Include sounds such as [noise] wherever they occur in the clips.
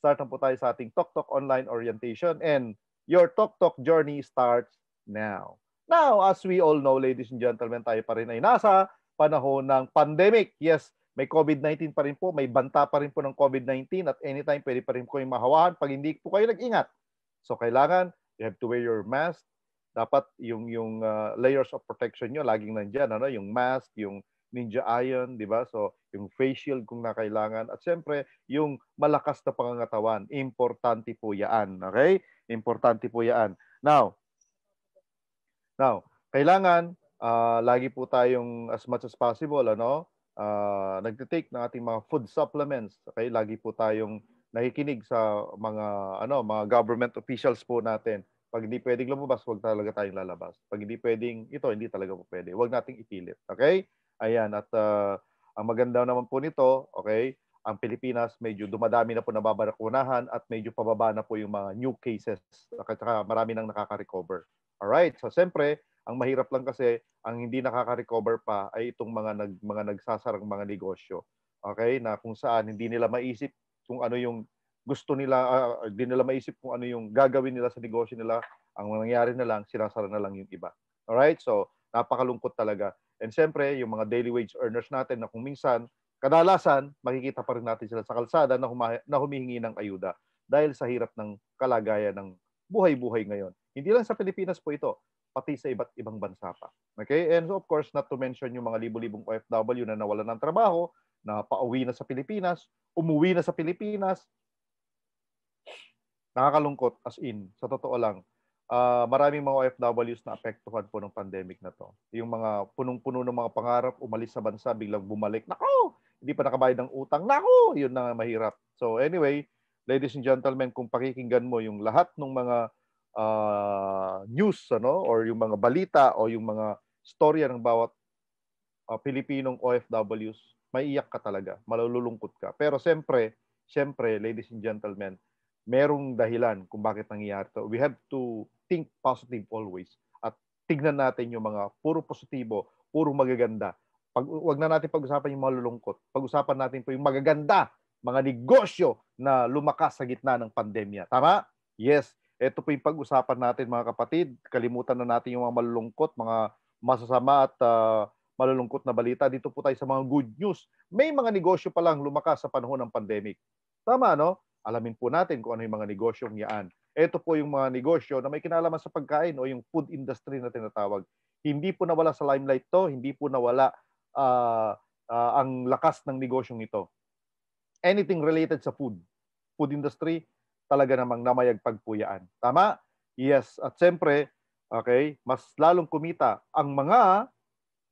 start na po tayo sa ating TokTok Online Orientation and your TokTok journey starts now. Now, as we all know, ladies and gentlemen, tayo pa rin ay nasa panahon ng pandemic. Yes, may COVID-19 pa rin po, may banta pa rin po ng COVID-19 at anytime pwede pa rin po yung mahawakan pag hindi po kayo nag-ingat. So kailangan, you have to wear your mask. Dapat yung, yung uh, layers of protection nyo laging nandyan, ano? yung mask, yung Ninja Iron, di ba? So, yung facial kung nakailangan. At siyempre, yung malakas na pangangatawan. Importante po yan. Okay? Importante po yan. Now, now kailangan, uh, lagi po tayong as much as possible, ano? Uh, nagtitake ng ating mga food supplements. Okay? Lagi po tayong nakikinig sa mga ano mga government officials po natin pag hindi pwedeng lumabas, wag talaga tayong lalabas. Pag hindi pwedeng, ito, hindi talaga po pwede. Wag nating ipilit. Okay? Ayan, at uh, ang maganda naman po nito, okay, ang Pilipinas medyo dumadami na po nababarakunahan at medyo pababa na po yung mga new cases at marami nang nakaka-recover. Alright, so siyempre, ang mahirap lang kasi ang hindi nakaka-recover pa ay itong mga nag mga nagsasarang mga negosyo. Okay, na kung saan hindi nila maiisip kung ano yung gusto nila, uh, hindi nila maiisip kung ano yung gagawin nila sa negosyo nila. Ang nangyari na lang, sinasara na lang yung iba. All right? so napakalungkot talaga. And siyempre, yung mga daily wage earners natin na kung minsan, kadalasan, makikita pa rin natin sila sa kalsada na, huma- na humihingi ng ayuda dahil sa hirap ng kalagayan ng buhay-buhay ngayon. Hindi lang sa Pilipinas po ito, pati sa iba't ibang bansa pa. Okay? And so of course, not to mention yung mga libo-libong OFW na nawalan ng trabaho, na pauwi na sa Pilipinas, umuwi na sa Pilipinas. Nakakalungkot as in, sa totoo lang, uh, maraming mga OFWs na apektuhan po ng pandemic na to. Yung mga punong-puno ng mga pangarap, umalis sa bansa, biglang bumalik. Nako! Hindi pa nakabayad ng utang. Nako! Yun na mahirap. So anyway, ladies and gentlemen, kung pakikinggan mo yung lahat ng mga uh, news ano or yung mga balita o yung mga storya ng bawat uh, Pilipinong OFWs, maiiyak ka talaga, malulungkot ka. Pero siyempre, siyempre, ladies and gentlemen, merong dahilan kung bakit nangyayari to. We have to think positive always at tignan natin yung mga puro positibo, puro magaganda. Pag wag na natin pag-usapan yung malulungkot. Pag-usapan natin po yung magaganda, mga negosyo na lumakas sa gitna ng pandemya. Tama? Yes. Ito po yung pag-usapan natin mga kapatid. Kalimutan na natin yung mga malulungkot, mga masasama at uh, malulungkot na balita. Dito po tayo sa mga good news. May mga negosyo pa lang lumakas sa panahon ng pandemic. Tama, no? Alamin po natin kung ano yung mga negosyong yaan ito po yung mga negosyo na may kinalaman sa pagkain o yung food industry na tinatawag. Hindi po nawala sa limelight to, hindi po nawala uh, uh, ang lakas ng negosyong ito. Anything related sa food, food industry, talaga namang namayagpag po Tama? Yes. At siyempre, okay, mas lalong kumita ang mga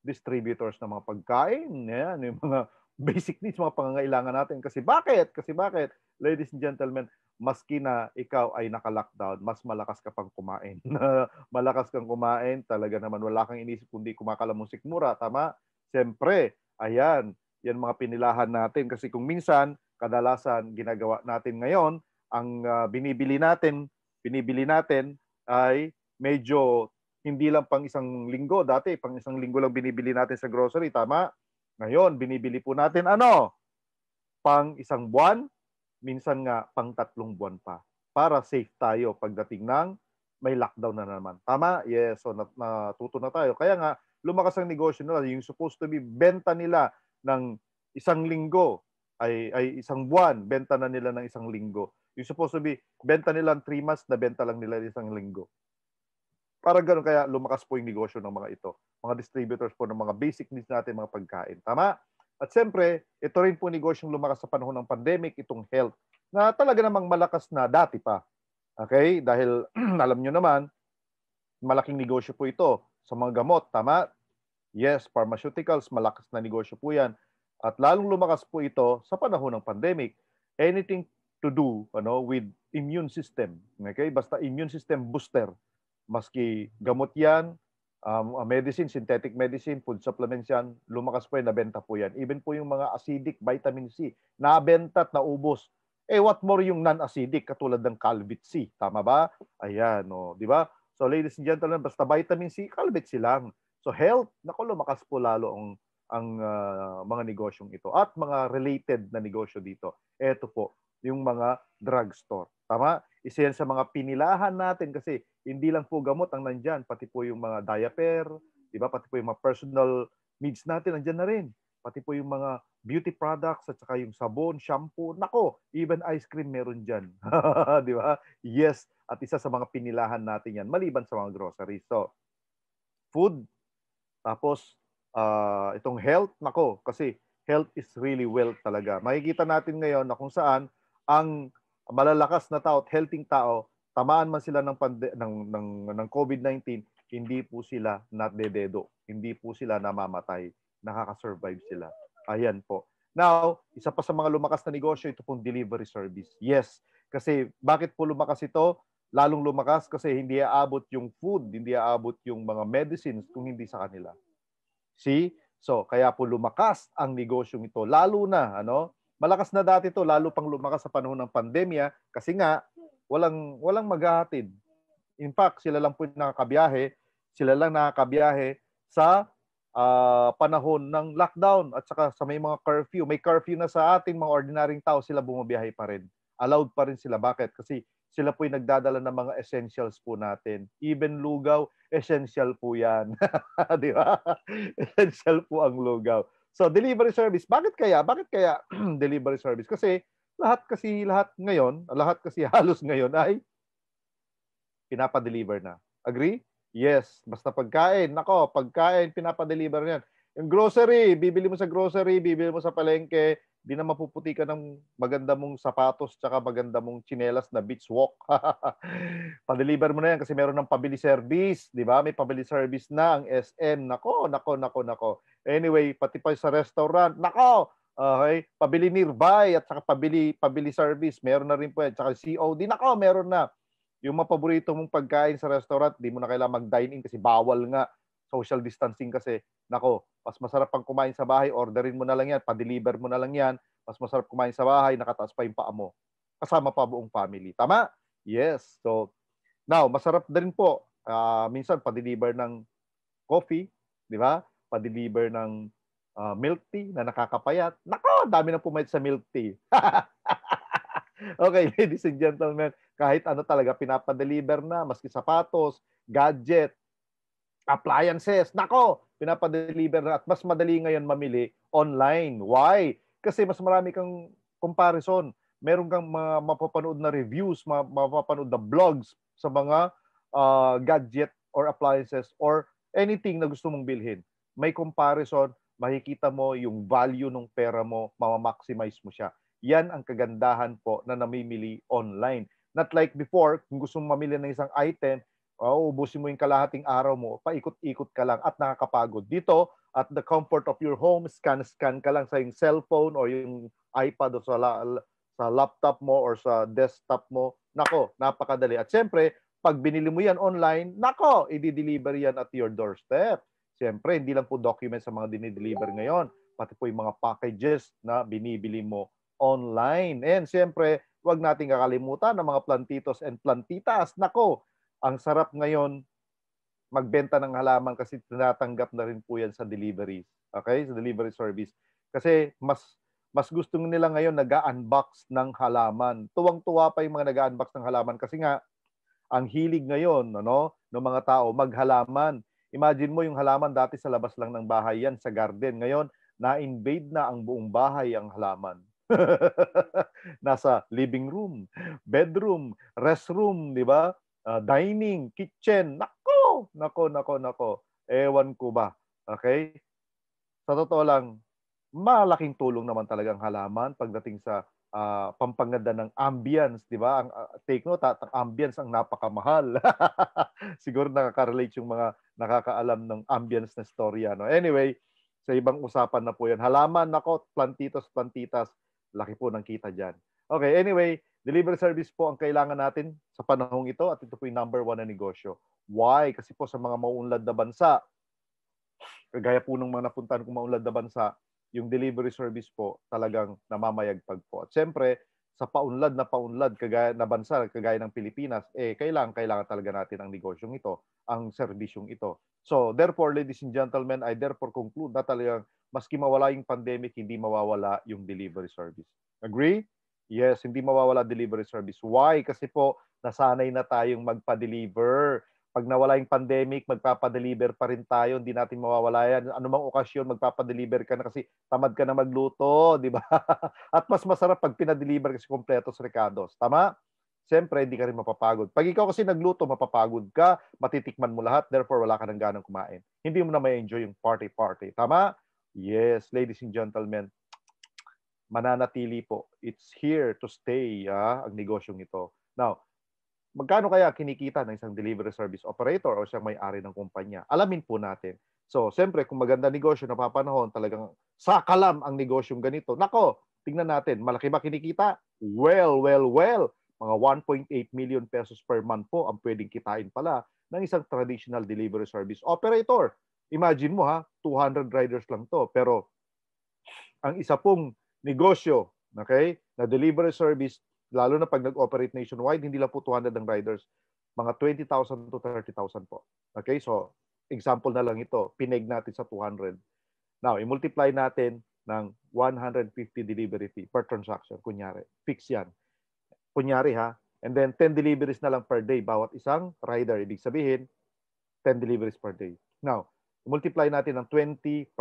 distributors ng mga pagkain, yan, yung mga [laughs] basic needs, mga pangangailangan natin. Kasi bakit? Kasi bakit? Ladies and gentlemen, maski na ikaw ay naka-lockdown, mas malakas ka pang kumain. [laughs] malakas kang kumain, talaga naman wala kang inisip kundi kumakalamusik mura, tama? Siyempre, ayan, yan mga pinilahan natin kasi kung minsan, kadalasan ginagawa natin ngayon, ang uh, binibili natin, binibili natin ay medyo hindi lang pang isang linggo. Dati, pang isang linggo lang binibili natin sa grocery, tama? Ngayon, binibili po natin ano? Pang isang buwan, minsan nga pang tatlong buwan pa para safe tayo pagdating ng may lockdown na naman. Tama? Yes. So natuto na tayo. Kaya nga, lumakas ang negosyo nila. Yung supposed to be benta nila ng isang linggo ay, ay isang buwan, benta na nila ng isang linggo. Yung supposed to be, benta nila ng 3 months, na benta lang nila isang linggo. Parang ganun kaya lumakas po yung negosyo ng mga ito. Mga distributors po ng mga basic needs natin, mga pagkain. Tama? At siyempre, ito rin po negosyong lumakas sa panahon ng pandemic, itong health, na talaga namang malakas na dati pa. Okay? Dahil [clears throat] alam nyo naman, malaking negosyo po ito sa mga gamot, tama? Yes, pharmaceuticals, malakas na negosyo po yan. At lalong lumakas po ito sa panahon ng pandemic. Anything to do ano, with immune system. Okay? Basta immune system booster. Maski gamot yan, um, uh, medicine, synthetic medicine, food supplements yan, lumakas po yan, nabenta po yan. Even po yung mga acidic, vitamin C, nabenta at naubos. Eh, what more yung non-acidic katulad ng Calvit C, tama ba? Ayan, oh, di ba? So ladies and gentlemen, basta vitamin C, Calvit C lang. So health, nako lumakas po lalo ang ang uh, mga negosyong ito at mga related na negosyo dito. Ito po, yung mga drugstore. Tama? Isa yan sa mga pinilahan natin kasi hindi lang po gamot ang nandyan, pati po yung mga diaper, di ba? Pati po yung mga personal needs natin nandyan na rin. Pati po yung mga beauty products at saka yung sabon, shampoo. Nako, even ice cream meron dyan. [laughs] di ba? Yes, at isa sa mga pinilahan natin yan, maliban sa mga groceries. So, food, tapos uh, itong health, nako, kasi health is really wealth talaga. Makikita natin ngayon na kung saan ang malalakas na tao at healthy tao tamaan man sila ng pande- ng ng, ng COVID-19, hindi po sila nadededo, hindi po sila namamatay, nakaka-survive sila. Ayan po. Now, isa pa sa mga lumakas na negosyo ito pong delivery service. Yes, kasi bakit po lumakas ito? Lalong lumakas kasi hindi aabot yung food, hindi aabot yung mga medicines kung hindi sa kanila. See? So, kaya po lumakas ang negosyong ito lalo na ano, malakas na dati to lalo pang lumakas sa panahon ng pandemya kasi nga Walang walang maghahatid. In fact, sila lang po nakakabiyahe, sila lang nakakabiyahe sa uh, panahon ng lockdown at saka sa may mga curfew. May curfew na sa ating mga ordinaryong tao, sila bumabiyahe pa rin. Allowed pa rin sila. Bakit? Kasi sila po yung nagdadala ng mga essentials po natin. Even lugaw, essential po yan. [laughs] Di ba? Essential po ang lugaw. So, delivery service. Bakit kaya? Bakit kaya [clears throat] delivery service? Kasi lahat kasi lahat ngayon, lahat kasi [laughs] halos ngayon ay pinapa-deliver na. Agree? Yes, basta pagkain. Nako, pagkain pinapa-deliver niyan. Yung grocery, bibili mo sa grocery, bibili mo sa palengke, di na mapuputi ka ng maganda mong sapatos tsaka maganda mong chinelas na beach walk. [laughs] Padeliver mo na yan kasi meron ng pabili service, di ba? May pabili service na ang SM. Nako, nako, nako, nako. Anyway, pati pa sa restaurant. Nako, Okay? Pabili Nirbay at saka pabili, pabili service. Meron na rin po yan. Saka COD. Nako, meron na. Yung mapaborito mong pagkain sa restaurant, di mo na kailangan mag-dine-in kasi bawal nga. Social distancing kasi. Nako, mas masarap pang kumain sa bahay, orderin mo na lang yan, pa-deliver mo na lang yan. Mas masarap kumain sa bahay, nakataas pa yung paa mo. Kasama pa buong family. Tama? Yes. So, now, masarap na rin po. Uh, minsan, pa-deliver ng coffee, di ba? Pa-deliver ng uh, milk tea na nakakapayat. Nako, dami nang pumayat sa milk tea. [laughs] okay, [laughs] ladies and gentlemen, kahit ano talaga pinapadeliver na, maski sapatos, gadget, appliances. Nako, pinapadeliver na at mas madali ngayon mamili online. Why? Kasi mas marami kang comparison. Meron kang mga mapapanood na reviews, mapapanood na blogs sa mga uh, gadget or appliances or anything na gusto mong bilhin. May comparison, makikita mo yung value ng pera mo, mamamaximize mo siya. Yan ang kagandahan po na namimili online. Not like before, kung gusto mong mamili ng isang item, oh, ubusin mo yung kalahating araw mo, paikot-ikot ka lang at nakakapagod. Dito, at the comfort of your home, scan-scan ka lang sa yung cellphone or yung iPad o sa, la- sa laptop mo or sa desktop mo. Nako, napakadali. At syempre, pag binili mo yan online, nako, i-deliver yan at your doorstep. Siyempre, hindi lang po documents sa mga dinideliver ngayon, pati po yung mga packages na binibili mo online. And siyempre, huwag nating kakalimutan ang mga plantitos and plantitas. Nako, ang sarap ngayon magbenta ng halaman kasi tinatanggap na rin po yan sa deliveries. Okay? Sa delivery service. Kasi mas mas gusto nila ngayon nag-unbox ng halaman. Tuwang-tuwa pa yung mga nag-unbox ng halaman kasi nga ang hilig ngayon ano ng mga tao maghalaman Imagine mo yung halaman dati sa labas lang ng bahay yan, sa garden. Ngayon, na-invade na ang buong bahay ang halaman. [laughs] Nasa living room, bedroom, restroom, di ba? Uh, dining, kitchen. Nako! Nako, nako, nako. Ewan ko ba. Okay? Sa totoo lang, malaking tulong naman talaga ang halaman pagdating sa uh, ah, pampaganda ng ambience, 'di ba? Ang uh, take note, at ah, ang ambience ang napakamahal. [laughs] Siguro nakaka-relate yung mga nakakaalam ng ambience na storya, no. Anyway, sa ibang usapan na po 'yan. Halaman nako, plantitos, plantitas, laki po ng kita diyan. Okay, anyway, delivery service po ang kailangan natin sa panahong ito at ito po yung number one na negosyo. Why? Kasi po sa mga mauunlad na bansa, kagaya po ng mga napuntahan kong mauunlad na bansa, yung delivery service po talagang namamayagpag po. At siyempre, sa paunlad na paunlad kagaya na bansa kagaya ng Pilipinas, eh kailangan kailangan talaga natin ang negosyong ito, ang serbisyong ito. So, therefore, ladies and gentlemen, I therefore conclude na talagang maski mawala yung pandemic, hindi mawawala yung delivery service. Agree? Yes, hindi mawawala delivery service. Why? Kasi po, nasanay na tayong magpa-deliver pag nawala yung pandemic, magpapadeliver pa rin tayo, hindi natin mawawala yan. Ano mang okasyon, magpapadeliver ka na kasi tamad ka na magluto, di ba? [laughs] At mas masarap pag pinadeliver kasi sa recados. Tama? Siyempre, hindi ka rin mapapagod. Pag ikaw kasi nagluto, mapapagod ka, matitikman mo lahat, therefore wala ka ng ganang kumain. Hindi mo na may enjoy yung party-party. Tama? Yes, ladies and gentlemen, mananatili po. It's here to stay, ah, ang negosyong ito. Now, magkano kaya kinikita ng isang delivery service operator o siyang may-ari ng kumpanya? Alamin po natin. So, siyempre, kung maganda negosyo, napapanahon, talagang sakalam ang negosyong ganito. Nako, tingnan natin, malaki ba kinikita? Well, well, well, mga 1.8 million pesos per month po ang pwedeng kitain pala ng isang traditional delivery service operator. Imagine mo ha, 200 riders lang to. Pero ang isa pong negosyo, okay, na delivery service, lalo na pag nag-operate nationwide, hindi lang po 200 ang riders, mga 20,000 to 30,000 po. Okay, so example na lang ito, pineg natin sa 200. Now, i-multiply natin ng 150 delivery fee per transaction, kunyari. Fix yan. Kunyari ha, and then 10 deliveries na lang per day bawat isang rider. Ibig sabihin, 10 deliveries per day. Now, multiply natin ng 20%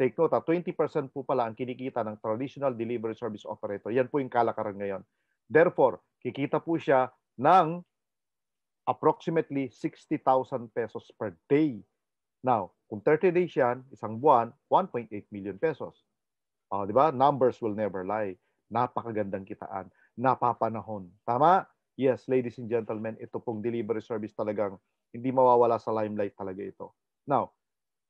Take note, 20% ah, po pala ang kinikita ng traditional delivery service operator. Yan po yung kalakaran ngayon. Therefore, kikita po siya ng approximately 60,000 pesos per day. Now, kung 30 days yan, isang buwan, 1.8 million pesos. Uh, di ba? Numbers will never lie. Napakagandang kitaan. Napapanahon. Tama? Yes, ladies and gentlemen, ito pong delivery service talagang hindi mawawala sa limelight talaga ito. Now,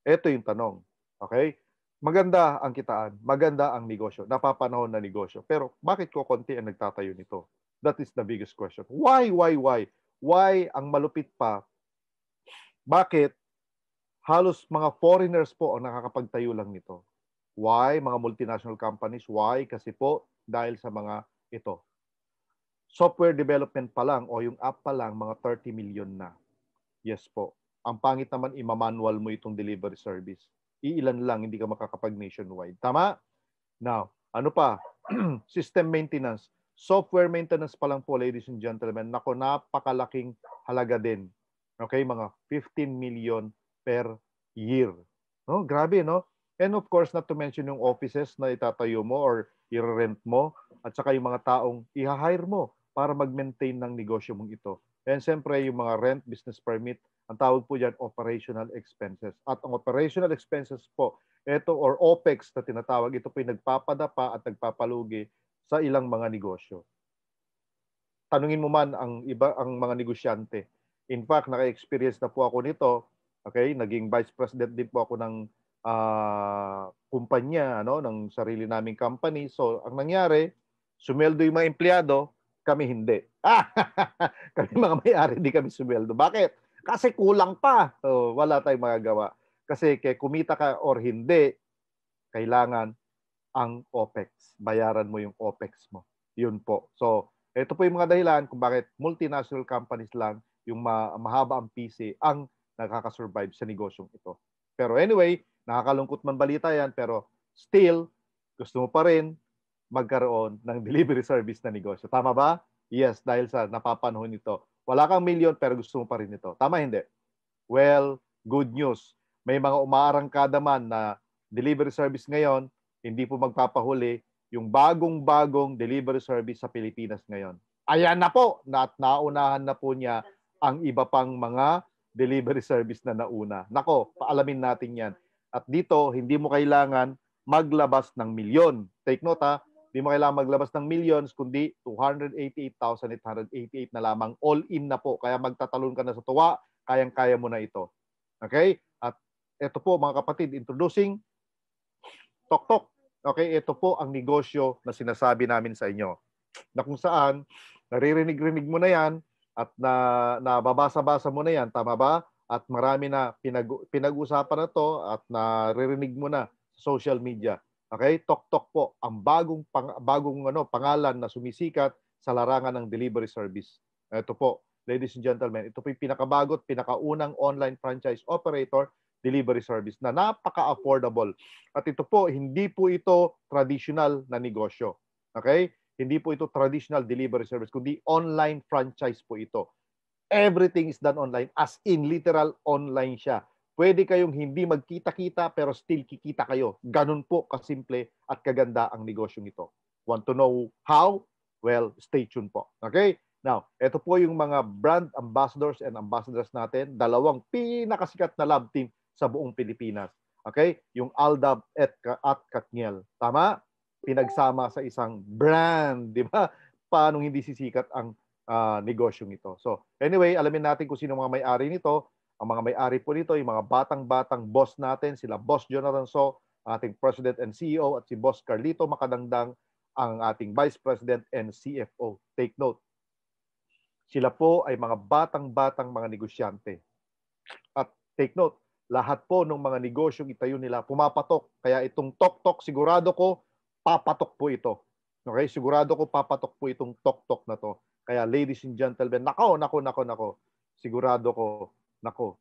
ito yung tanong. Okay? maganda ang kitaan, maganda ang negosyo, napapanahon na negosyo. Pero bakit ko konti ang nagtatayo nito? That is the biggest question. Why, why, why? Why ang malupit pa? Bakit halos mga foreigners po ang nakakapagtayo lang nito? Why mga multinational companies? Why? Kasi po dahil sa mga ito. Software development pa lang o yung app pa lang, mga 30 million na. Yes po. Ang pangit naman, imamanual mo itong delivery service iilan lang, hindi ka makakapag nationwide. Tama? Now, ano pa? [clears throat] System maintenance. Software maintenance pa lang po, ladies and gentlemen. Nako, napakalaking halaga din. Okay, mga 15 million per year. No, grabe, no? And of course, not to mention yung offices na itatayo mo or i-rent mo at saka yung mga taong i-hire mo para mag-maintain ng negosyo mong ito. And siyempre, yung mga rent, business permit, ang tawag po yan operational expenses. At ang operational expenses po, ito or OPEX na tinatawag, ito po yung nagpapadapa at nagpapalugi sa ilang mga negosyo. Tanungin mo man ang iba ang mga negosyante. In fact, naka-experience na po ako nito. Okay, naging vice president din po ako ng uh, kumpanya, ano, ng sarili naming company. So, ang nangyari, sumeldo yung mga empleyado, kami hindi. Ah, [laughs] kami mga may-ari, hindi kami sumweldo. Bakit? Kasi kulang pa. So, oh, wala tayong magagawa. Kasi kay kumita ka or hindi, kailangan ang OPEX. Bayaran mo yung OPEX mo. Yun po. So, ito po yung mga dahilan kung bakit multinational companies lang yung ma- mahaba ang PC ang nakakasurvive sa negosyong ito. Pero anyway, nakakalungkot man balita yan, pero still, gusto mo pa rin magkaroon ng [laughs] delivery service na negosyo. Tama ba? Yes, dahil sa napapanahon nito. Wala kang milyon pero gusto mo pa rin ito. Tama hindi? Well, good news. May mga umaarangkada man na delivery service ngayon, hindi po magpapahuli yung bagong-bagong delivery service sa Pilipinas ngayon. Ayan na po, na at naunahan na po niya ang iba pang mga delivery service na nauna. Nako, paalamin natin yan. At dito, hindi mo kailangan maglabas ng milyon. Take note ha, Di mo kailangan maglabas ng millions, kundi 288,888 na lamang. All in na po. Kaya magtatalon ka na sa tuwa, kayang-kaya mo na ito. Okay? At ito po mga kapatid, introducing Tok-Tok. Okay, ito po ang negosyo na sinasabi namin sa inyo. Na kung saan, naririnig-rinig mo na yan at na, nababasa-basa mo na yan, tama ba? At marami na pinag, pinag-usapan na to at naririnig mo na sa social media Okay? Tok-tok po ang bagong pang, bagong ano pangalan na sumisikat sa larangan ng delivery service. Ito po, ladies and gentlemen, ito po yung pinakabago at pinakaunang online franchise operator delivery service na napaka-affordable. At ito po, hindi po ito traditional na negosyo. Okay? Hindi po ito traditional delivery service, kundi online franchise po ito. Everything is done online, as in literal online siya. Pwede kayong hindi magkita-kita pero still kikita kayo. Ganun po kasimple at kaganda ang negosyong ito. Want to know how? Well, stay tuned po. Okay? Now, ito po yung mga brand ambassadors and ambassadors natin. Dalawang pinakasikat na love team sa buong Pilipinas. Okay? Yung Aldab at, at Katniel. Tama? Pinagsama sa isang brand. Di ba? Paano hindi sisikat ang uh, negosyong ito? So, anyway, alamin natin kung sino mga may-ari nito. Ang mga may-ari po nito, yung mga batang-batang boss natin, sila Boss Jonathan So, ating President and CEO, at si Boss Carlito Makadangdang, ang ating Vice President and CFO. Take note, sila po ay mga batang-batang mga negosyante. At take note, lahat po ng mga negosyong itayo nila pumapatok. Kaya itong tok-tok, sigurado ko, papatok po ito. Okay? Sigurado ko papatok po itong tok-tok na to. Kaya ladies and gentlemen, nako, nako, nako, nako. Sigurado ko Nako.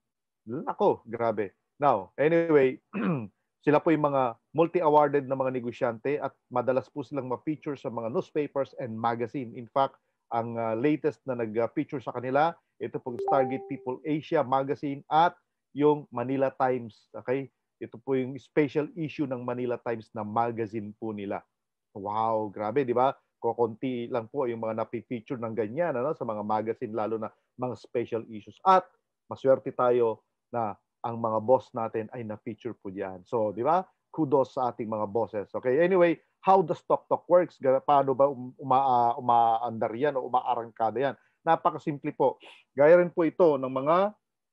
Nako, grabe. Now, anyway, [clears throat] sila po yung mga multi-awarded na mga negosyante at madalas po silang ma-feature sa mga newspapers and magazine. In fact, ang uh, latest na nag-feature sa kanila, ito pong Stargate People Asia magazine at yung Manila Times. Okay? Ito po yung special issue ng Manila Times na magazine po nila. Wow, grabe, di ba? Kokonti lang po yung mga na-feature ng ganyan ano, sa mga magazine, lalo na mga special issues. At maswerte tayo na ang mga boss natin ay na-feature po diyan. So, di ba? Kudos sa ating mga bosses. Okay, anyway, how the Tok Tok works, paano ba um- uma, umaandar yan o umaarangkada yan. Napakasimple po. Gaya rin po ito ng mga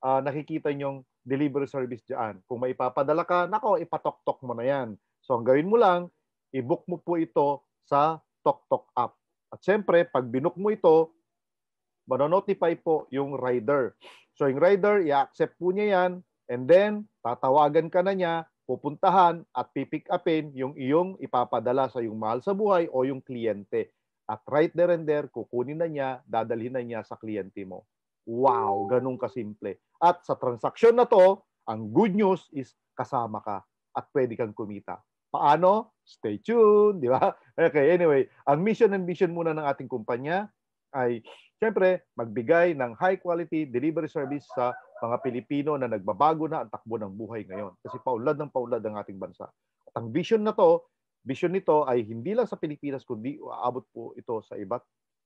uh, nakikita nyong delivery service diyan. Kung may ipapadala ka, nako, ipatok-tok mo na yan. So, ang gawin mo lang, i-book mo po ito sa TokTok app. At siyempre, pag binook mo ito, manonotify po yung rider. So yung rider, i-accept po niya yan and then tatawagan ka na niya, pupuntahan at pipick upin yung iyong ipapadala sa yung mahal sa buhay o yung kliyente. At right there and there, kukunin na niya, dadalhin na niya sa kliyente mo. Wow, ganun kasimple. At sa transaksyon na to, ang good news is kasama ka at pwede kang kumita. Paano? Stay tuned, di ba? [laughs] Okay, anyway, ang mission and vision muna ng ating kumpanya ay siyempre magbigay ng high quality delivery service sa mga Pilipino na nagbabago na ang takbo ng buhay ngayon. Kasi paulad ng paulad ang ating bansa. At ang vision na to, vision nito ay hindi lang sa Pilipinas kundi aabot po ito sa iba't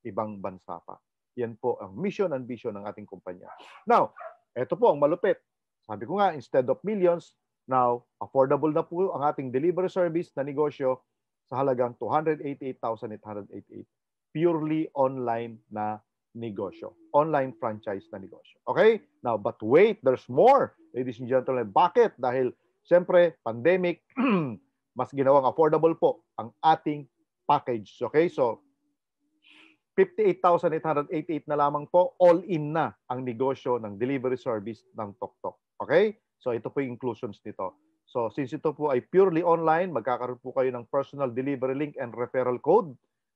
ibang bansa pa. Yan po ang mission and vision ng ating kumpanya. Now, ito po ang malupit. Sabi ko nga, instead of millions, now affordable na po ang ating delivery service na negosyo sa halagang 288,888 purely online na negosyo. Online franchise na negosyo. Okay? Now, but wait, there's more, ladies and gentlemen. Bakit? Dahil, siyempre, pandemic, [clears throat] mas ginawang affordable po ang ating package. Okay? So, 58,888 na lamang po, all in na ang negosyo ng delivery service ng TokTok. Okay? So, ito po yung inclusions nito. So, since ito po ay purely online, magkakaroon po kayo ng personal delivery link and referral code.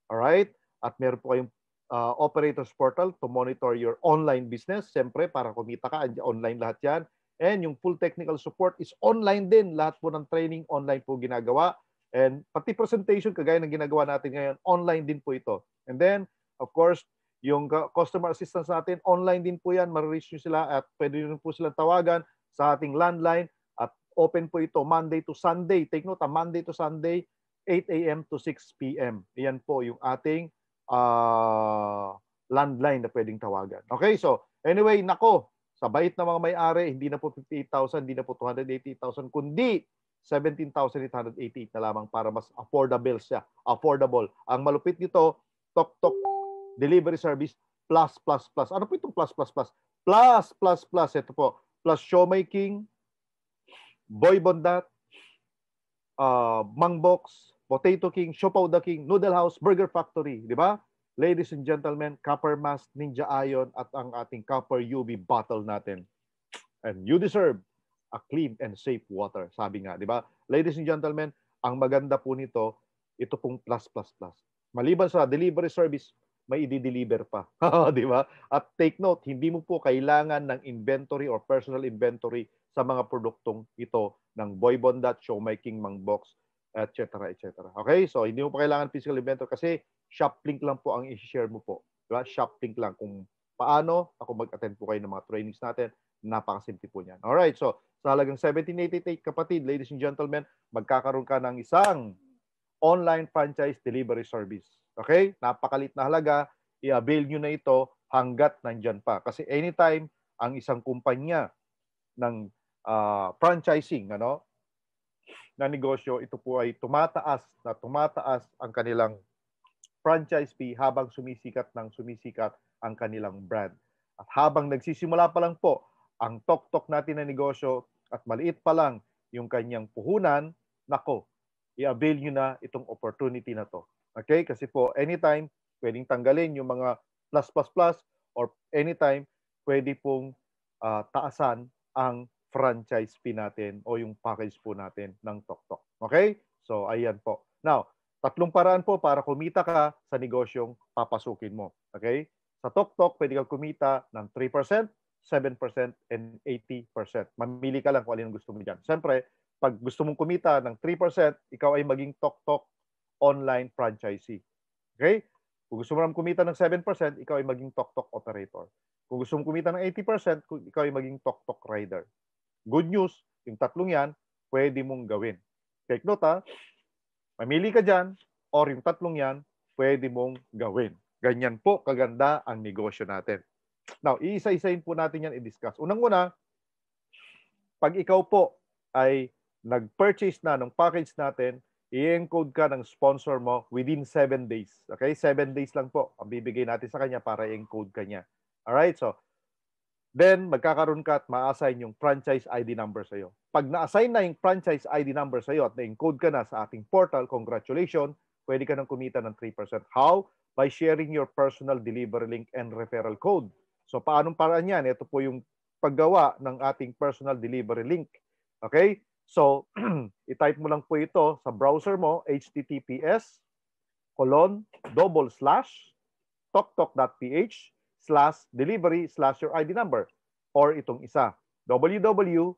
Alright? at meron po kayong uh, operators portal to monitor your online business. Siyempre, para kumita ka, online lahat yan. And yung full technical support is online din. Lahat po ng training online po ginagawa. And pati presentation, kagaya ng ginagawa natin ngayon, online din po ito. And then, of course, yung customer assistance natin, online din po yan. Marireach nyo sila at pwede rin po silang tawagan sa ating landline. At open po ito Monday to Sunday. Take note, ah, Monday to Sunday, 8 a.m. to 6 p.m. Yan po yung ating uh, landline na pwedeng tawagan. Okay, so anyway, nako, sa bait ng mga may-ari, hindi na po 58,000, hindi na po 280,000, kundi 17,888 na lamang para mas affordable siya. Affordable. Ang malupit nito, Tok Tok Delivery Service plus plus plus. Ano po itong plus plus plus? Plus plus plus. Ito po. Plus Showmaking, Boy Bondat, uh, ah, Mangbox, Potato King, Shopaw the King, Noodle House, Burger Factory, di ba? Ladies and gentlemen, Copper Mask, Ninja Ion at ang ating Copper UV bottle natin. And you deserve a clean and safe water, sabi nga, di ba? Ladies and gentlemen, ang maganda po nito, ito pong plus plus plus. Maliban sa delivery service, may i-deliver pa. [laughs] di ba? At take note, hindi mo po kailangan ng inventory or personal inventory sa mga produktong ito ng Boy Bondat, Showmaking, Mangbox, etc. etc. Okay? So, hindi mo pa kailangan physical inventor kasi shop link lang po ang i-share mo po. Diba? Shop link lang kung paano ako mag-attend po kayo ng mga trainings natin. Napakasimple po niyan. Alright, so sa halagang 1788 kapatid, ladies and gentlemen, magkakaroon ka ng isang online franchise delivery service. Okay? Napakalit na halaga. I-avail nyo na ito hanggat nandyan pa. Kasi anytime ang isang kumpanya ng uh, franchising, ano, na negosyo, ito po ay tumataas na tumataas ang kanilang franchise fee habang sumisikat ng sumisikat ang kanilang brand. At habang nagsisimula pa lang po ang tok-tok natin na negosyo at maliit pa lang yung kanyang puhunan, nako, i-avail nyo na itong opportunity na to. Okay? Kasi po, anytime, pwedeng tanggalin yung mga plus plus plus or anytime, pwede pong uh, taasan ang franchise fee natin o yung package po natin ng TokTok. Okay? So, ayan po. Now, tatlong paraan po para kumita ka sa negosyong papasukin mo. Okay? Sa TokTok, pwede kang kumita ng 3%, 7%, and 80%. Mamili ka lang kung alin ang gusto mo dyan. Siyempre, pag gusto mong kumita ng 3%, ikaw ay maging TokTok online franchisee. Okay? Kung gusto mo naman kumita ng 7%, ikaw ay maging TokTok operator. Kung gusto mong kumita ng 80%, ikaw ay maging TokTok rider. Good news, yung tatlong yan, pwede mong gawin. Take note ha, mamili ka dyan, or yung tatlong yan, pwede mong gawin. Ganyan po kaganda ang negosyo natin. Now, iisa-isahin po natin yan i-discuss. Unang-una, pag ikaw po ay nag-purchase na ng package natin, i-encode ka ng sponsor mo within 7 days. Okay? 7 days lang po ang bibigay natin sa kanya para i-encode ka niya. Alright? So, Then, magkakaroon ka at ma-assign yung franchise ID number sa iyo. Pag na-assign na yung franchise ID number sa iyo at na-encode ka na sa ating portal, congratulations, pwede ka nang kumita ng 3%. How? By sharing your personal delivery link and referral code. So, paanong paraan yan? Ito po yung paggawa ng ating personal delivery link. Okay? So, [clears throat] i-type mo lang po ito sa browser mo, https colon double slash toktok.ph slash delivery slash your ID number or itong isa www.toktok.ph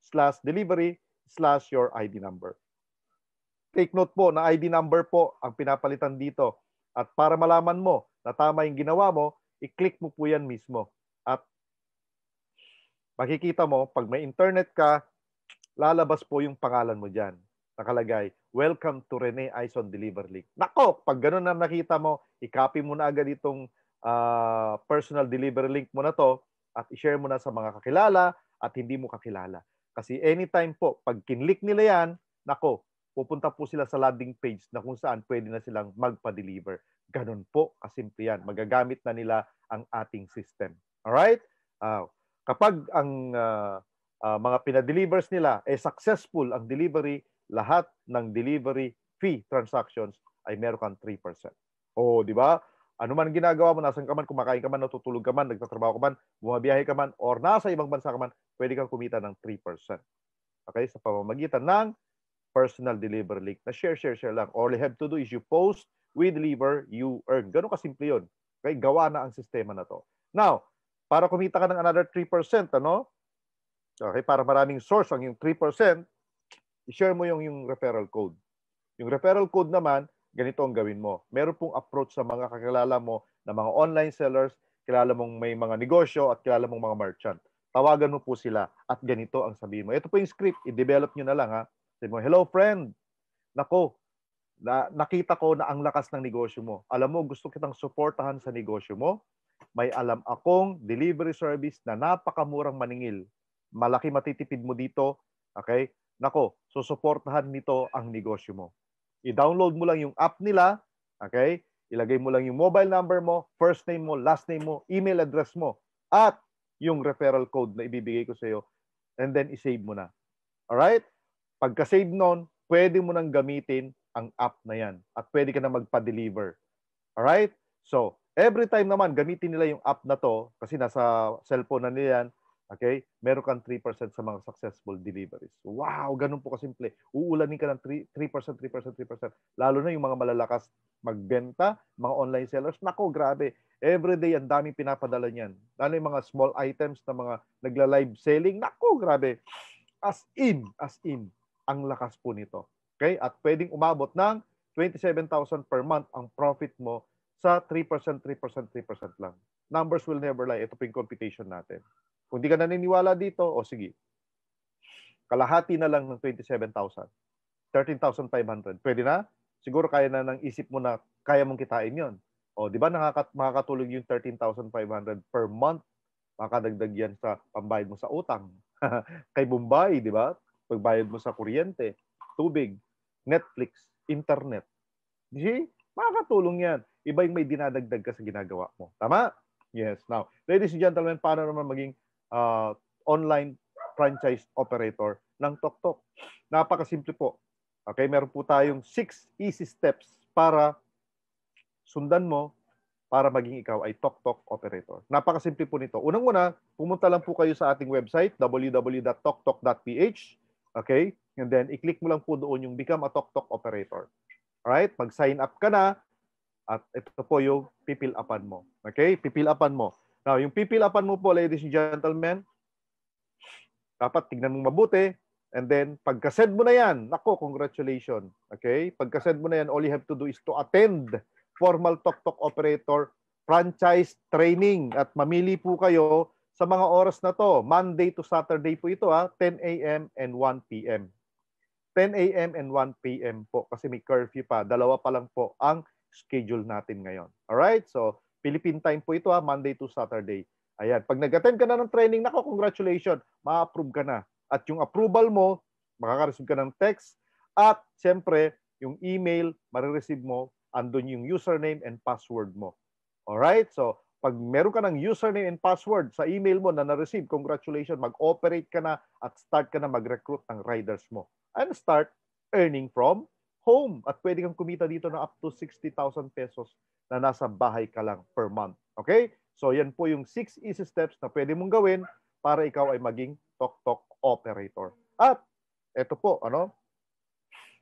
slash delivery slash your ID number. Take note po na ID number po ang pinapalitan dito at para malaman mo na tama yung ginawa mo, i-click mo po yan mismo. At makikita mo, pag may internet ka, lalabas po yung pangalan mo dyan. Nakalagay, welcome to Rene Ison Deliver League. Nako, pag ganun na nakita mo, i-copy mo na agad itong uh, personal delivery link mo na to at i-share mo na sa mga kakilala at hindi mo kakilala. Kasi anytime po, pag kinlik nila yan, nako, pupunta po sila sa landing page na kung saan pwede na silang magpa-deliver. Ganun po, kasimple yan. Magagamit na nila ang ating system. Alright? Uh, kapag ang uh, uh, mga pinadelivers nila, eh successful ang delivery, lahat ng delivery fee transactions ay meron kang 3%. O, di ba? Ano man ginagawa mo, nasan ka man, kumakain ka man, natutulog ka man, nagtatrabaho ka man, bumabiyahe ka man, or nasa ibang bansa ka man, pwede kang kumita ng 3%. Okay? Sa pamamagitan ng personal delivery link na share, share, share lang. All you have to do is you post, we deliver, you earn. Ganun kasimple yun. Okay? Gawa na ang sistema na to. Now, para kumita ka ng another 3%, ano? Okay, para maraming source ang yung 3%, i-share mo yung, yung referral code. Yung referral code naman, ganito ang gawin mo. Meron pong approach sa mga kakilala mo na mga online sellers, kilala mong may mga negosyo at kilala mong mga merchant. Tawagan mo po sila at ganito ang sabihin mo. Ito po yung script, i-develop nyo na lang ha. Sabi mo, hello friend, nako, na, nakita ko na ang lakas ng negosyo mo. Alam mo, gusto kitang suportahan sa negosyo mo. May alam akong delivery service na napakamurang maningil. Malaki matitipid mo dito. Okay? nako, susuportahan nito ang negosyo mo. I-download mo lang yung app nila, okay? Ilagay mo lang yung mobile number mo, first name mo, last name mo, email address mo, at yung referral code na ibibigay ko sa iyo and then i-save mo na. All right? Pagka-save noon, pwede mo nang gamitin ang app na 'yan at pwede ka na magpa-deliver. All right? So, every time naman gamitin nila yung app na 'to kasi nasa cellphone na nila 'yan, Okay? Meron kang 3% sa mga successful deliveries. Wow! Ganun po kasimple. Uulanin ka ng 3%, 3%, 3%, Lalo na yung mga malalakas magbenta, mga online sellers. Nako, grabe. Everyday, ang daming pinapadala niyan. Lalo yung mga small items na mga nagla-live selling. Nako, grabe. As in, as in, ang lakas po nito. Okay? At pwedeng umabot ng 27,000 per month ang profit mo sa 3%, 3%, 3% lang. Numbers will never lie. Ito po yung computation natin. Kung di ka naniniwala dito, o sige, kalahati na lang ng 27,000. 13,500. Pwede na? Siguro kaya na ng isip mo na kaya mong kitain yon. O, di ba nakakat makakatulog yung 13,500 per month? Makadagdag yan sa pambayad mo sa utang. [laughs] Kay Bombay, di ba? Pagbayad mo sa kuryente, tubig, Netflix, internet. You see? Makakatulong yan. Iba yung may dinadagdag ka sa ginagawa mo. Tama? Yes. Now, ladies and gentlemen, paano naman maging uh, online franchise operator ng TokTok. Napakasimple po. Okay, meron po tayong six easy steps para sundan mo para maging ikaw ay TokTok operator. Napakasimple po nito. Unang-una, pumunta lang po kayo sa ating website www.toktok.ph okay? And then i-click mo lang po doon yung become a TokTok operator. All right? Mag-sign up ka na at ito po yung pipil upan mo. Okay? Pipil upan mo. Now, yung pipilapan mo po, ladies and gentlemen, dapat tignan mo mabuti. And then, pagka-send mo na yan, nako, congratulations. Okay? Pagka-send mo na yan, all you have to do is to attend formal TokTok operator franchise training. At mamili po kayo sa mga oras na to. Monday to Saturday po ito, ha? 10 a.m. and 1 p.m. 10 a.m. and 1 p.m. po kasi may curfew pa. Dalawa pa lang po ang schedule natin ngayon. All right? So, Philippine time po ito ha, Monday to Saturday. Ayan, pag nag-attend ka na ng training, nako, congratulations, ma-approve ka na. At yung approval mo, makaka-receive ka ng text. At siyempre, yung email, marireceive mo, andun yung username and password mo. Alright? So, pag meron ka ng username and password sa email mo na na-receive, congratulations, mag-operate ka na at start ka na mag-recruit ng riders mo. And start earning from home. At pwede kang kumita dito na up to 60,000 pesos na nasa bahay ka lang per month. Okay? So yan po yung 6 easy steps na pwede mong gawin para ikaw ay maging TokTok operator. At eto po, ano?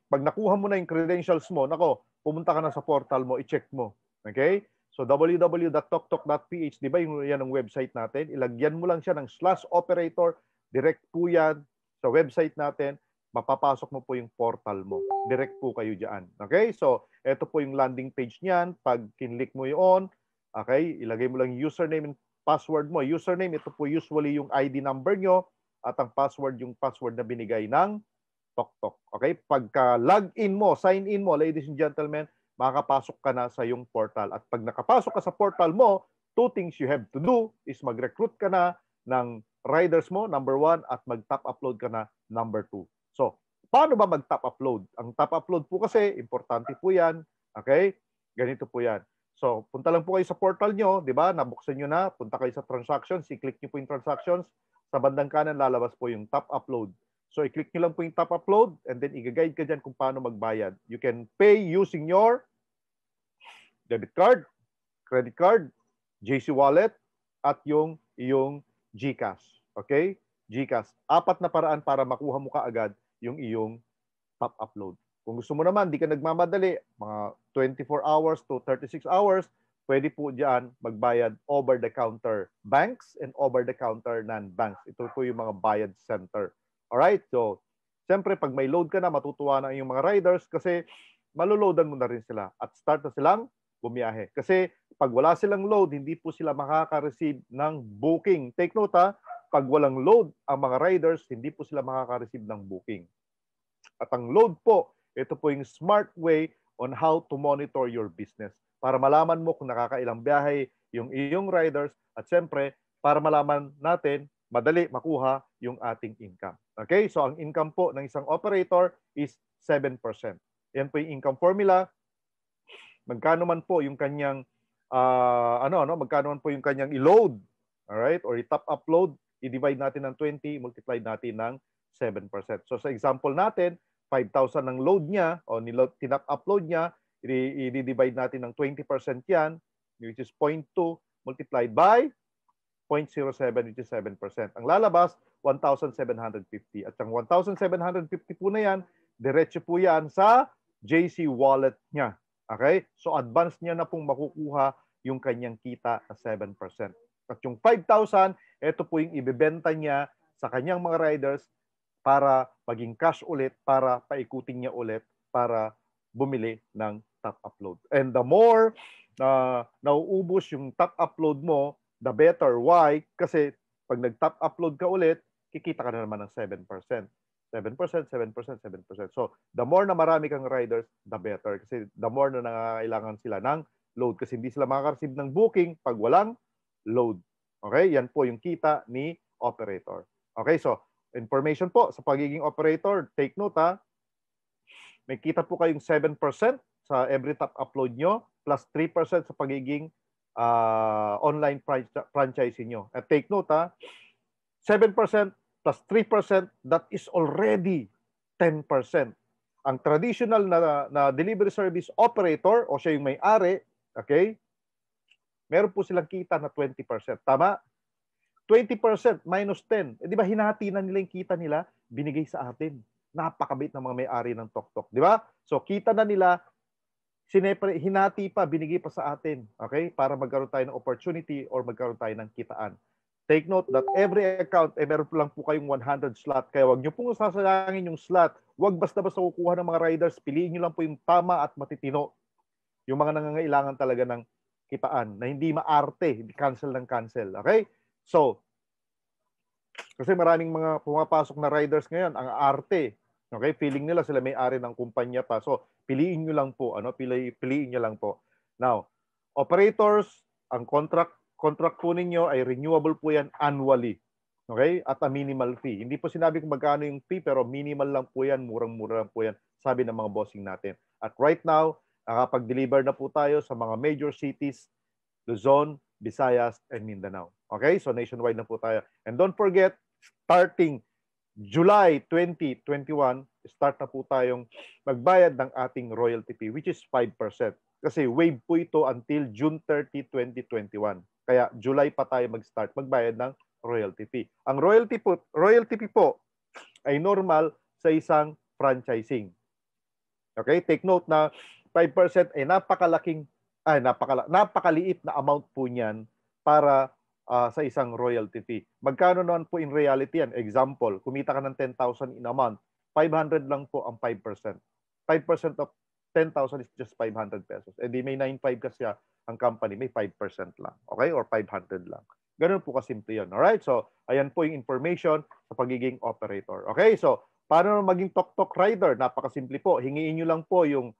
Pag nakuha mo na yung credentials mo, nako, pumunta ka na sa portal mo, i-check mo. Okay? So www.toktok.ph, di ba yung, yan ang website natin? Ilagyan mo lang siya ng slash operator, direct po yan sa website natin, mapapasok mo po yung portal mo. Direct po kayo diyan. Okay? So, ito po yung landing page niyan. Pag kinlik mo yun, okay, ilagay mo lang username and password mo. Username, ito po usually yung ID number nyo at ang password, yung password na binigay ng TokTok. Okay? Pagka login mo, sign in mo, ladies and gentlemen, makakapasok ka na sa yung portal. At pag nakapasok ka sa portal mo, two things you have to do is mag-recruit ka na ng riders mo, number one, at mag-top upload ka na, number two. So, Paano ba mag-top upload? Ang top upload po kasi, importante po yan. Okay? Ganito po yan. So, punta lang po kayo sa portal nyo, di ba? Nabuksan nyo na, punta kayo sa transactions, i-click nyo po yung transactions. Sa bandang kanan, lalabas po yung top upload. So, i-click nyo lang po yung top upload and then i-guide ka dyan kung paano magbayad. You can pay using your debit card, credit card, JC Wallet, at yung, yung GCash. Okay? GCash. Apat na paraan para makuha mo kaagad yung iyong top upload. Kung gusto mo naman, di ka nagmamadali, mga 24 hours to 36 hours, pwede po dyan magbayad over-the-counter banks and over-the-counter non-banks. Ito po yung mga bayad center. Alright, so, siyempre, pag may load ka na, matutuwa na yung mga riders kasi maloloadan mo na rin sila at start na silang bumiyahe. Kasi pag wala silang load, hindi po sila makaka-receive ng booking. Take note ha, pag walang load, ang mga riders, hindi po sila makaka-receive ng booking. At ang load po, ito po yung smart way on how to monitor your business para malaman mo kung nakakailang biyahe yung iyong riders at siyempre para malaman natin madali makuha yung ating income. Okay? So ang income po ng isang operator is 7%. Yan po yung income formula. Magkano man po yung kanyang uh, ano ano, magkano man po yung kanyang i-load, all right? Or i-top up load i-divide natin ng 20, multiply natin ng 7%. So sa example natin, 5,000 ang load niya o niload, tinap-upload niya, i-divide natin ng 20% yan, which is 0.2 multiplied by 0.07 which is 7%. Ang lalabas, 1,750. At ang 1,750 po na yan, diretso po yan sa JC wallet niya. Okay? So advance niya na pong makukuha yung kanyang kita na 7%. At yung 5,000, ito po yung ibebenta niya sa kanyang mga riders para maging cash ulit, para paikutin niya ulit, para bumili ng top upload. And the more na uh, nauubos yung top upload mo, the better. Why? Kasi pag nag-top upload ka ulit, kikita ka na naman ng 7%. 7%, 7%, 7%. So, the more na marami kang riders, the better. Kasi the more na nangangailangan sila ng load. Kasi hindi sila makaka-receive ng booking pag walang load. Okay? Yan po yung kita ni operator. Okay, so information po sa pagiging operator, take note ha. May kita po kayong 7% sa every top upload nyo plus 3% sa pagiging uh, online franchise nyo. At take note ha, 7% plus 3% that is already 10%. Ang traditional na, na delivery service operator o siya yung may-ari, okay, meron po silang kita na 20%. Tama? 20% minus 10. Eh, di ba hinati na nila yung kita nila, binigay sa atin. Napakabait ng mga may-ari ng TokTok. Di ba? So kita na nila, sinepre, hinati pa, binigay pa sa atin. Okay? Para magkaroon tayo ng opportunity or magkaroon tayo ng kitaan. Take note that every account, eh, meron po lang po kayong 100 slot. Kaya wag nyo pong sasayangin yung slot. Wag basta-basta kukuha ng mga riders. Piliin nyo lang po yung tama at matitino. Yung mga nangangailangan talaga ng kitaan na hindi maarte, hindi cancel ng cancel. Okay? So, kasi maraming mga pumapasok na riders ngayon, ang arte. Okay? Feeling nila sila may-ari ng kumpanya pa. So, piliin nyo lang po. Ano? Pili, piliin nyo lang po. Now, operators, ang contract contract po ninyo ay renewable po yan annually. Okay? At a minimal fee. Hindi po sinabi kung magkano yung fee pero minimal lang po yan, murang-mura lang po yan, sabi ng mga bossing natin. At right now, Nakapag-deliver na po tayo sa mga major cities, Luzon, Visayas, and Mindanao. Okay? So nationwide na po tayo. And don't forget, starting July 2021, start na po tayong magbayad ng ating royalty fee, which is 5%. Kasi wave po ito until June 30, 2021. Kaya July pa tayo mag-start magbayad ng royalty fee. Ang royalty po, royalty fee po ay normal sa isang franchising. Okay, take note na 5% ay eh, napakalaking ay napakala, napakaliit na amount po niyan para uh, sa isang royalty fee. Magkano naman po in reality yan? Example, kumita ka ng 10,000 in a month, 500 lang po ang 5%. 5% of 10,000 is just 500 pesos. And eh, di may 9.5 kasi ang company, may 5% lang. Okay? Or 500 lang. Ganun po kasimple yun. Alright? So, ayan po yung information sa pagiging operator. Okay? So, paano maging tok-tok rider? Napakasimple po. Hingiin nyo lang po yung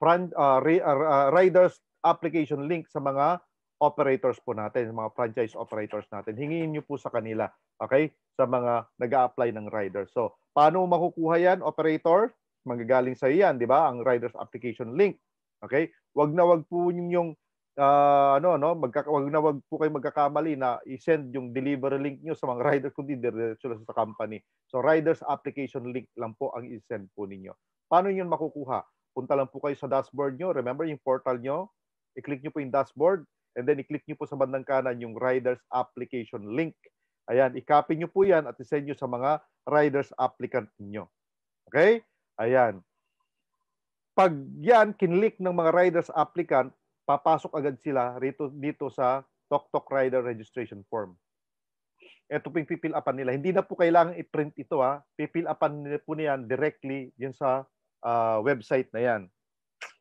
fran- uh, re- uh, riders application link sa mga operators po natin, mga franchise operators natin. Hingin niyo po sa kanila, okay? Sa mga nag apply ng rider. So, paano makukuha yan, operator? Manggagaling sa yan, di ba? Ang rider's application link. Okay? Wag na wag po ninyong uh, ano no, magka, wag na wag po kayo magkakamali na i-send yung delivery link niyo sa mga [laughs] riders kundi diretso lang sa company. So riders application link lang po ang i-send po ninyo. Paano niyo makukuha? punta lang po kayo sa dashboard nyo. Remember yung portal nyo? I-click nyo po yung dashboard and then i-click nyo po sa bandang kanan yung Riders Application link. Ayan, i-copy nyo po yan at i-send nyo sa mga Riders applicant nyo. Okay? Ayan. Pag yan, kinlik ng mga Riders applicant, papasok agad sila rito, dito sa TokTok Rider Registration Form. Ito po yung pipilapan nila. Hindi na po kailangan i-print ito ha. Pipilapan nila po niyan directly yun sa uh, website na yan.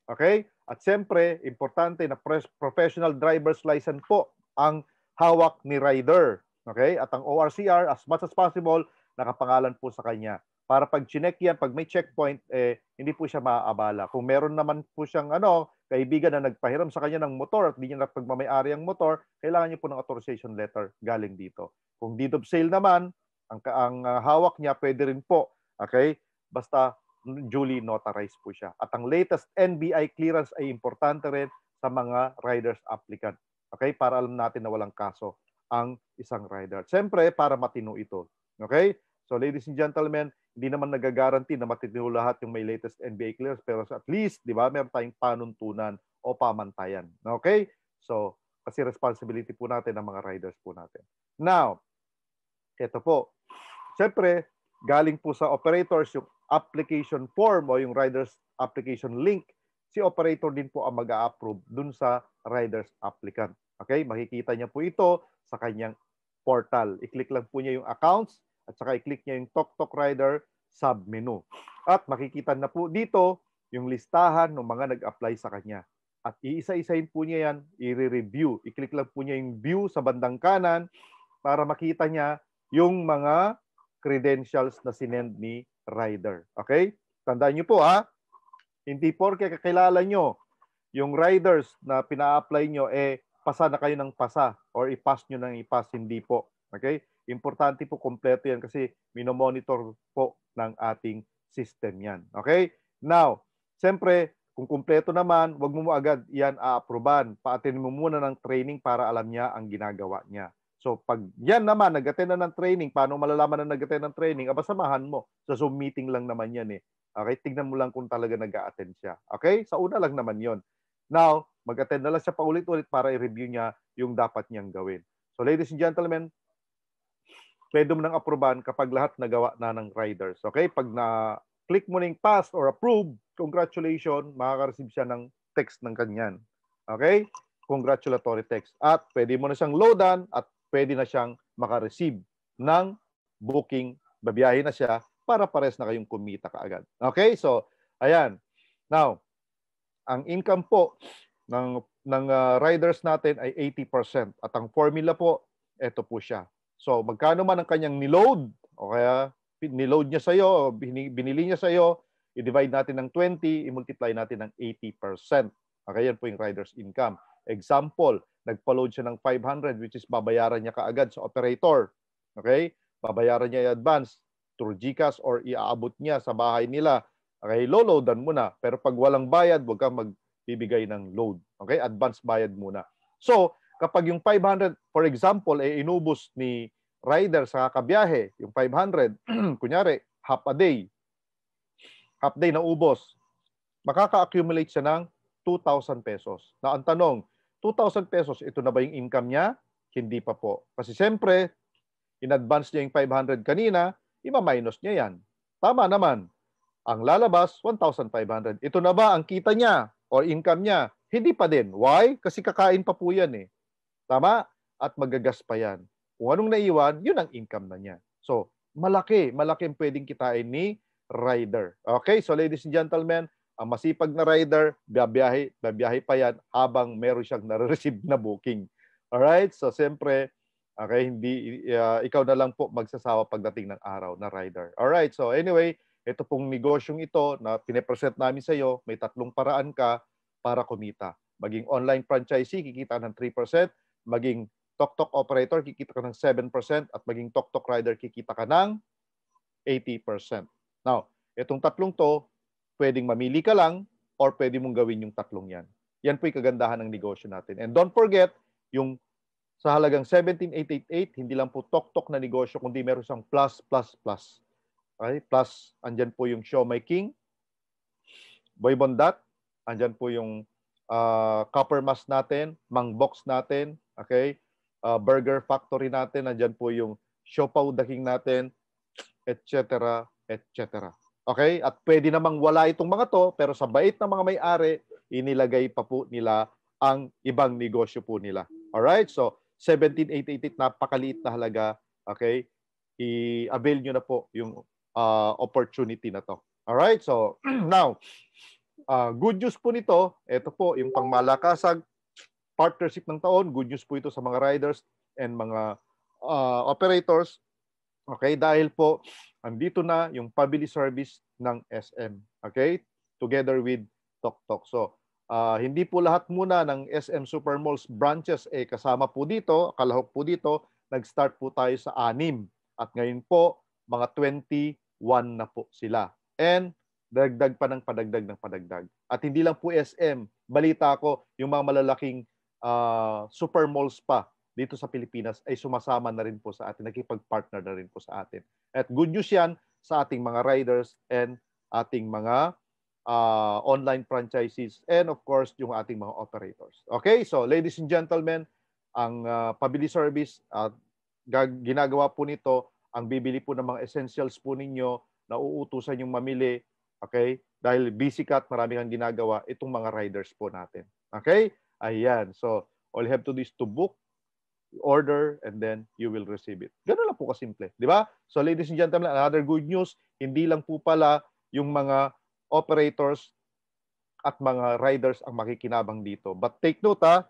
Okay? At siyempre, importante na professional driver's license po ang hawak ni rider. Okay? At ang ORCR, as much as possible, nakapangalan po sa kanya. Para pag chinek yan, pag may checkpoint, eh, hindi po siya maaabala. Kung meron naman po siyang ano, kaibigan na nagpahiram sa kanya ng motor at di niya napagmamayari ang motor, kailangan niyo po ng authorization letter galing dito. Kung deed of sale naman, ang, ang uh, hawak niya pwede rin po. Okay? Basta duly notarized po siya. At ang latest NBI clearance ay importante rin sa mga riders applicant. Okay? Para alam natin na walang kaso ang isang rider. Siyempre, para matino ito. Okay? So ladies and gentlemen, hindi naman nagagaranti na matitino lahat yung may latest NBA clearance pero at least, di ba, meron tayong panuntunan o pamantayan. Okay? So, kasi responsibility po natin ng mga riders po natin. Now, ito po. Siyempre, galing po sa operators yung application form o yung rider's application link, si operator din po ang mag approve dun sa rider's applicant. Okay? Makikita niya po ito sa kanyang portal. I-click lang po niya yung accounts at saka i-click niya yung TokTok Rider submenu. At makikita na po dito yung listahan ng mga nag-apply sa kanya. At iisa-isahin po niya yan, i-review. I-click lang po niya yung view sa bandang kanan para makita niya yung mga credentials na sinend ni rider. Okay? Tandaan nyo po ha. Hindi porke kakilala nyo yung riders na pina-apply nyo, eh, pasa na kayo ng pasa or ipas nyo ng ipas, hindi po. Okay? Importante po kompleto yan kasi minomonitor po ng ating system yan. Okay? Now, siyempre, kung kumpleto naman, wag mo, mo agad yan aaproban. Paatin mo muna ng training para alam niya ang ginagawa niya. So pag yan naman, nag-attend na ng training, paano malalaman na nag-attend ng training? Aba, samahan mo. Sa Zoom meeting lang naman yan eh. Okay, tignan mo lang kung talaga nag attend siya. Okay, sa una lang naman yon. Now, mag-attend na lang siya paulit-ulit para i-review niya yung dapat niyang gawin. So ladies and gentlemen, pwede mo nang aprobahan kapag lahat nagawa na ng riders. Okay, pag na-click mo ng pass or approve, congratulations, makaka-receive siya ng text ng kanyan. Okay? Congratulatory text. At pwede mo na siyang loadan at pwede na siyang makareceive ng booking, babiyahin na siya para pares na kayong kumita kaagad. Okay? So, ayan. Now, ang income po ng ng uh, riders natin ay 80% at ang formula po ito po siya. So, magkano man ang kanyang niload o kaya niload niya sa iyo o binili niya sa iyo, i-divide natin ng 20, i-multiply natin ng 80%. Okay, yan po yung rider's income. Example, nagpa-load siya ng 500 which is babayaran niya kaagad sa operator. Okay? Babayaran niya i advance through GCash or iaabot niya sa bahay nila. Okay, loloadan mo na. Pero pag walang bayad, huwag kang magbibigay ng load. Okay? Advance bayad muna. So, kapag yung 500, for example, ay eh, inubos ni rider sa kabiyahe, yung 500, [clears throat] kunyari, half a day, half day na ubos, makaka-accumulate siya ng 2,000 pesos. Na ang tanong, 2,000 pesos, ito na ba yung income niya? Hindi pa po. Kasi siyempre, in-advance niya yung 500 kanina, ima-minus niya yan. Tama naman. Ang lalabas, 1,500. Ito na ba ang kita niya or income niya? Hindi pa din. Why? Kasi kakain pa po yan eh. Tama? At magagas pa yan. Kung anong naiwan, yun ang income na niya. So, malaki, malaki ang pwedeng kitain ni rider. Okay, so ladies and gentlemen, ang masipag na rider, babiyahe, babiyahe pa yan habang meron siyang nare-receive na booking. All right? So, siyempre, okay, ah, hindi, uh, ikaw na lang po magsasawa pagdating ng araw na rider. All right? So, anyway, ito pong negosyong ito na pinipresent namin sa iyo, may tatlong paraan ka para kumita. Maging online franchisee, kikita ng 3%. Maging tok-tok operator, kikita ka ng 7%. At maging tok-tok rider, kikita ka ng 80%. Now, itong tatlong to, Pwedeng mamili ka lang or pwede mong gawin yung tatlong yan. Yan po yung kagandahan ng negosyo natin. And don't forget, yung sa halagang 17,888, hindi lang po tok-tok na negosyo, kundi meron siyang plus, plus, plus. Okay? Plus, andyan po yung Show My King, Boy Bondat, andyan po yung uh, copper mask natin, mang box natin, okay? Uh, burger factory natin, andyan po yung Show Pau Daking natin, etc., etc. Okay? At pwede namang wala itong mga to, pero sa bait ng mga may-ari, inilagay pa po nila ang ibang negosyo po nila. All right? So, 17,888, napakaliit na halaga. Okay? I-avail nyo na po yung uh, opportunity na to. All right? So, [clears throat] now, uh, good news po nito, ito po yung pangmalakasag partnership ng taon. Good news po ito sa mga riders and mga uh, operators. Okay? Dahil po, andito na yung pabili service ng SM. Okay? Together with TokTok. So, uh, hindi po lahat muna ng SM Supermalls branches eh kasama po dito, kalahok po dito, nag-start po tayo sa anim. At ngayon po, mga 21 na po sila. And dagdag pa ng padagdag ng padagdag. At hindi lang po SM, balita ko, yung mga malalaking uh, super pa dito sa Pilipinas ay sumasama na rin po sa atin, nakipag-partner na rin po sa atin. At good news yan sa ating mga riders and ating mga uh, online franchises and of course yung ating mga operators. Okay, so ladies and gentlemen, ang uh, pabili service at uh, ginagawa po nito ang bibili po ng mga essentials po ninyo na uutusan yung mamili. Okay? Dahil busy ka at marami kang ginagawa, itong mga riders po natin. Okay? Ayan. So, all you have to do is to book order, and then you will receive it. Ganun lang po kasimple. Di ba? So ladies and gentlemen, another good news, hindi lang po pala yung mga operators at mga riders ang makikinabang dito. But take note ha,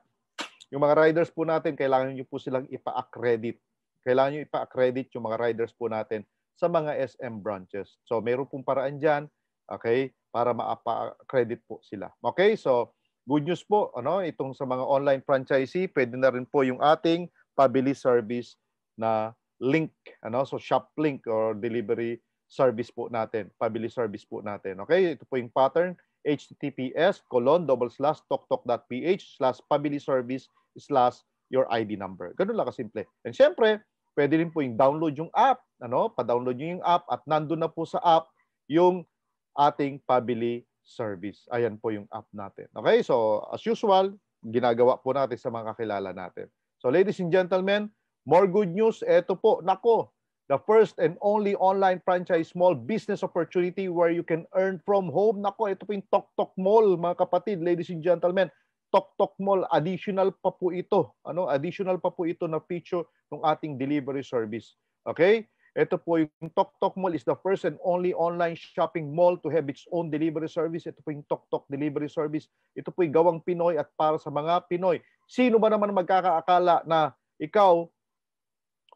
yung mga riders po natin, kailangan nyo po silang ipa-accredit. Kailangan nyo ipa-accredit yung mga riders po natin sa mga SM branches. So meron pong paraan dyan, okay, para ma-accredit po sila. Okay, so Good news po, ano, itong sa mga online franchisee, pwede na rin po yung ating pabili service na link, ano, so shop link or delivery service po natin, pabili service po natin. Okay, ito po yung pattern, https colon double slash toktok.ph slash pabilis service slash your ID number. Ganun lang kasimple. And syempre, pwede rin po yung download yung app, ano, pa-download nyo yung app at nandun na po sa app yung ating pabili service. Ayan po yung app natin. Okay, so as usual, ginagawa po natin sa mga kakilala natin. So ladies and gentlemen, more good news. Ito po, nako, the first and only online franchise small business opportunity where you can earn from home. Nako, ito po yung TokTok Mall, mga kapatid, ladies and gentlemen. TokTok Mall, additional pa po ito. Ano, additional pa po ito na feature ng ating delivery service. Okay? Ito po yung TokTok Mall is the first and only online shopping mall to have its own delivery service. Ito po yung TokTok delivery service. Ito po yung gawang Pinoy at para sa mga Pinoy. Sino ba naman magkakaakala na ikaw,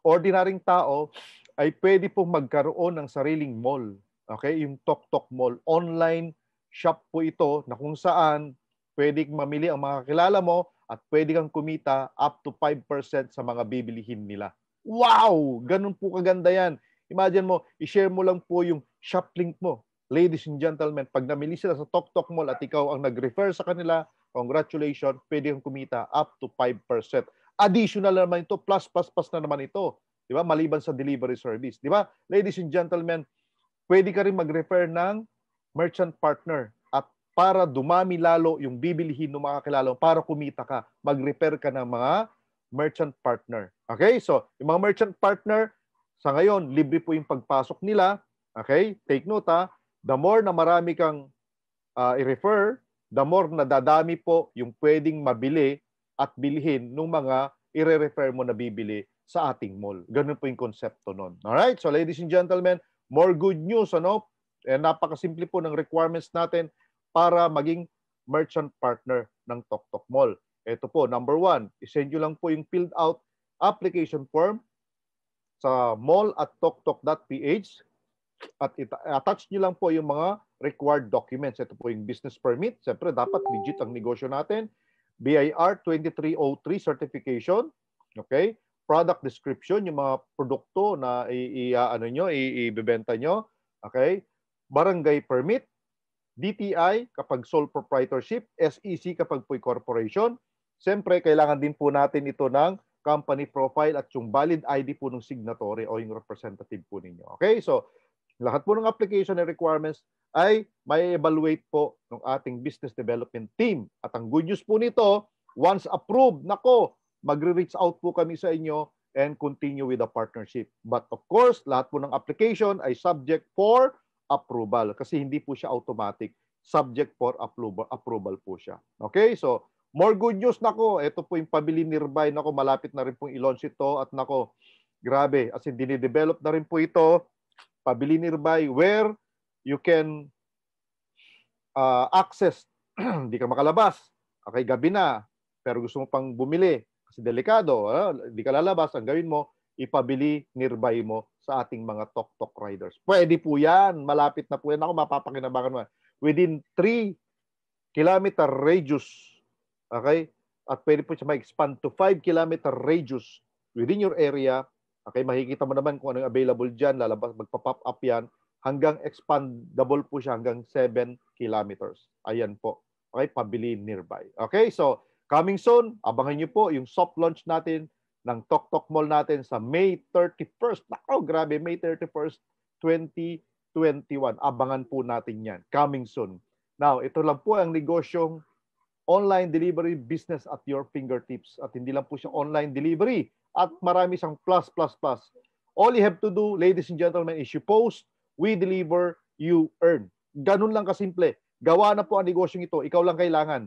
ordinaryong tao, ay pwede pong magkaroon ng sariling mall. Okay, yung TokTok Mall. Online shop po ito na kung saan pwede mamili ang mga kakilala mo at pwede kang kumita up to 5% sa mga bibilihin nila. Wow! Ganun po kaganda yan. Imagine mo, i-share mo lang po yung shop link mo. Ladies and gentlemen, pag namili sila sa TokTok Mall at ikaw ang nag-refer sa kanila, congratulations, pwede kang kumita up to 5%. Additional naman ito, plus, plus, plus na naman ito. Di ba? Maliban sa delivery service. Di ba? Ladies and gentlemen, pwede ka rin mag-refer ng merchant partner at para dumami lalo yung bibilihin ng mga kilala para kumita ka, mag-refer ka ng mga merchant partner. Okay? So, yung mga merchant partner, sa ngayon, libre po yung pagpasok nila. Okay? Take note ha. The more na marami kang uh, i-refer, the more na dadami po yung pwedeng mabili at bilhin ng mga i-refer mo na bibili sa ating mall. Ganun po yung konsepto nun. Alright? So, ladies and gentlemen, more good news. Ano? Eh, napakasimple po ng requirements natin para maging merchant partner ng TokTok Mall. Ito po, number one, isend nyo lang po yung filled out application form sa mall at toktok.ph at attach nyo lang po yung mga required documents. Ito po yung business permit. Siyempre, dapat legit ang negosyo natin. BIR 2303 certification. Okay? Product description, yung mga produkto na i, i ano nyo, i, ibebenta nyo. Okay? Barangay permit. DTI kapag sole proprietorship. SEC kapag po corporation. Siyempre, kailangan din po natin ito ng company profile at yung valid ID po ng signatory o yung representative po ninyo. Okay? So, lahat po ng application and requirements ay may evaluate po ng ating business development team. At ang good news po nito, once approved, nako, magre-reach out po kami sa inyo and continue with the partnership. But of course, lahat po ng application ay subject for approval kasi hindi po siya automatic. Subject for approval, approval po siya. Okay? So, More good news nako. Ito po yung pabili nearby nako. Malapit na rin pong i-launch ito at nako. Grabe. As in, dinidevelop na rin po ito. Pabili nearby where you can uh, access. [clears throat] Hindi ka makalabas. Okay, gabi na. Pero gusto mo pang bumili. Kasi delikado. Hindi uh, ka lalabas. Ang gawin mo, ipabili nearby mo sa ating mga tok-tok riders. Pwede po yan. Malapit na po yan. Ako mapapakinabangan mo. Within 3 kilometer radius Okay? At pwede po siya ma-expand to 5 kilometer radius within your area. Okay, makikita mo naman kung ano yung available diyan, Lalabas, magpa-pop up yan. Hanggang expandable po siya hanggang 7 kilometers. Ayan po. Okay, pabili nearby. Okay, so coming soon, abangan niyo po yung soft launch natin ng Tok Tok Mall natin sa May 31st. Nako, grabe, May 31st, 2021. Abangan po natin yan. Coming soon. Now, ito lang po ang negosyong online delivery business at your fingertips. At hindi lang po siya online delivery. At marami siyang plus, plus, plus. All you have to do, ladies and gentlemen, is you post, we deliver, you earn. Ganun lang kasimple. Gawa na po ang negosyong ito. Ikaw lang kailangan.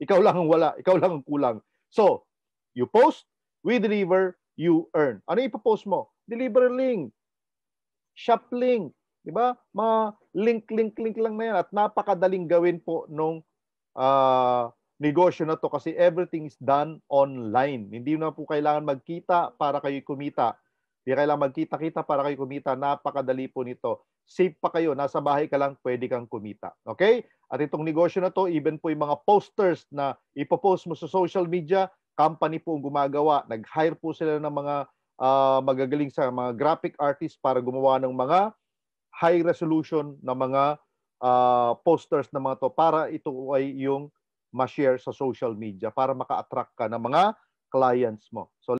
Ikaw lang ang wala. Ikaw lang ang kulang. So, you post, we deliver, you earn. Ano ipopost mo? Delivery link, shop link, di ba? Mga link, link, link lang na yan. At napakadaling gawin po nung uh, negosyo na to kasi everything is done online. Hindi na po kailangan magkita para kayo kumita. Hindi kailangan magkita-kita para kayo kumita. Napakadali po nito. Safe pa kayo. Nasa bahay ka lang, pwede kang kumita. Okay? At itong negosyo na to, even po yung mga posters na ipopost mo sa social media, company po ang gumagawa. Nag-hire po sila ng mga uh, magagaling sa mga graphic artist para gumawa ng mga high resolution na mga uh, posters na mga to para ito ay yung ma-share sa social media para maka-attract ka ng mga clients mo. So